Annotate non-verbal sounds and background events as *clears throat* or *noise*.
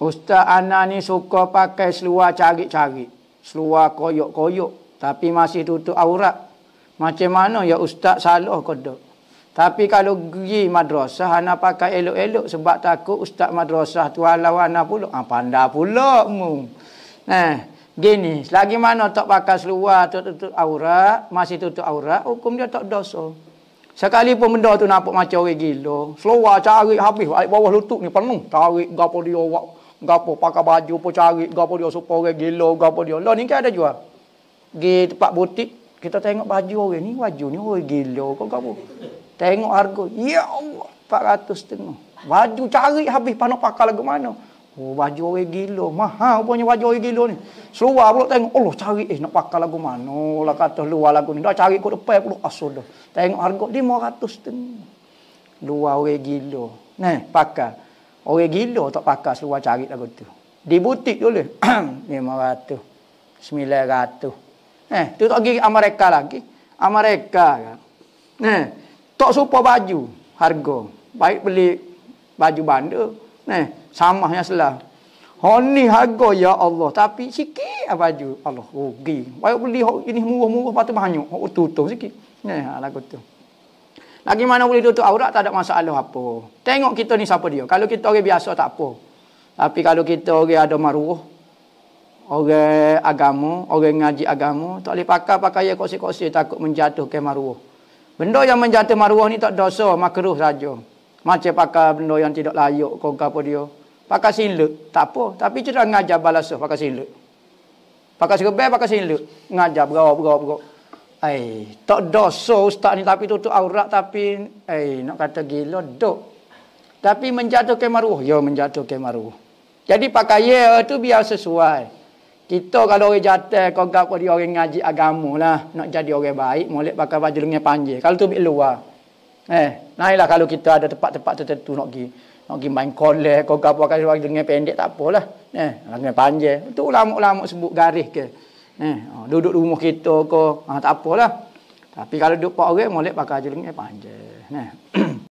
Ustaz Ana ni suka pakai seluar cari-cari. Seluar koyok-koyok. Tapi masih tutup aurat. Macam mana ya Ustaz salah kodok? Tapi kalau pergi madrasah, anak pakai elok-elok sebab takut ustaz madrasah tu alau anak pula. Ha, pandai pula mu. Nah, eh, gini, selagi mana tak pakai seluar, tak tutup aurat, masih tutup aurat, hukum dia tak dosa. Sekalipun benda tu nampak macam orang gila, seluar cari habis, balik bawah lutut ni penuh, tarik gapa dia, wak, gapo pakai baju pun cari gapo dia serupa orang gila gapo dia lah ni kan ada jual pergi tempat butik kita tengok baju orang ni baju ni orang gila kau gapo tengok harga ya Allah 400 tengok baju cari habis panah pakai lagu mana Oh, baju orang gila. Mahal punya baju orang gila ni. Seluar pula tengok. Allah oh, cari. Eh, nak pakai lagu mana? Lah kata luar lagu ni. Dah cari kot depan pula. Asal ah, dah. Tengok harga ratus tengok Luar orang gila. Nah, pakai. Orang gila tak pakai seluar cari lagu tu. Di butik tu boleh. 500. *clears throat* 900. Eh, tu tak pergi Amerika lagi. Amerika kan. Eh, tak suka baju harga. Baik beli baju bandar. Eh, sama yang selah. Honi harga ya Allah. Tapi sikit apa lah baju. Allah rugi. Baik beli jenis murah-murah. Lepas tu banyak. Tutup sikit. Eh, ha, lagu tu. Lagi mana boleh tutup aurat tak ada masalah apa. Tengok kita ni siapa dia. Kalau kita orang biasa tak apa. Tapi kalau kita orang ada maruah. Orang agama, orang ngaji agama. Tak boleh pakai pakaian kosi-kosi takut menjatuhkan maruah. Benda yang menjatuh maruah ni tak dosa, makruh saja. Macam pakai benda yang tidak layak kau apa dia. Pakai silat, tak apa. Tapi cerita ngajar balas pakai silat. Pakai serba, pakai silat. Ngajar, berawak, berawak, berawak. Eh, tak dosa ustaz ni tapi tutup aurat tapi eh nak kata gila dok. Tapi menjatuh ke maruah, ya menjatuh ke maruah. Jadi pakaian tu biar sesuai. Kita kalau orang jatuh, kau gap kau dia orang ngaji agama lah. Nak jadi orang baik, boleh pakai baju lengan panjang. Kalau tu ambil luar. Eh, naiklah kalau kita ada tempat-tempat tertentu nak pergi. Nak pergi main kolej, kau gap pakai baju lengan pendek, tak apalah. Eh, lengan panjang. Tu ulama-ulama sebut garis ke. Eh, oh, duduk rumah kita ke, ha, ah, tak apalah. Tapi kalau duduk empat orang, molek pakai jelengnya eh, panjang. Eh.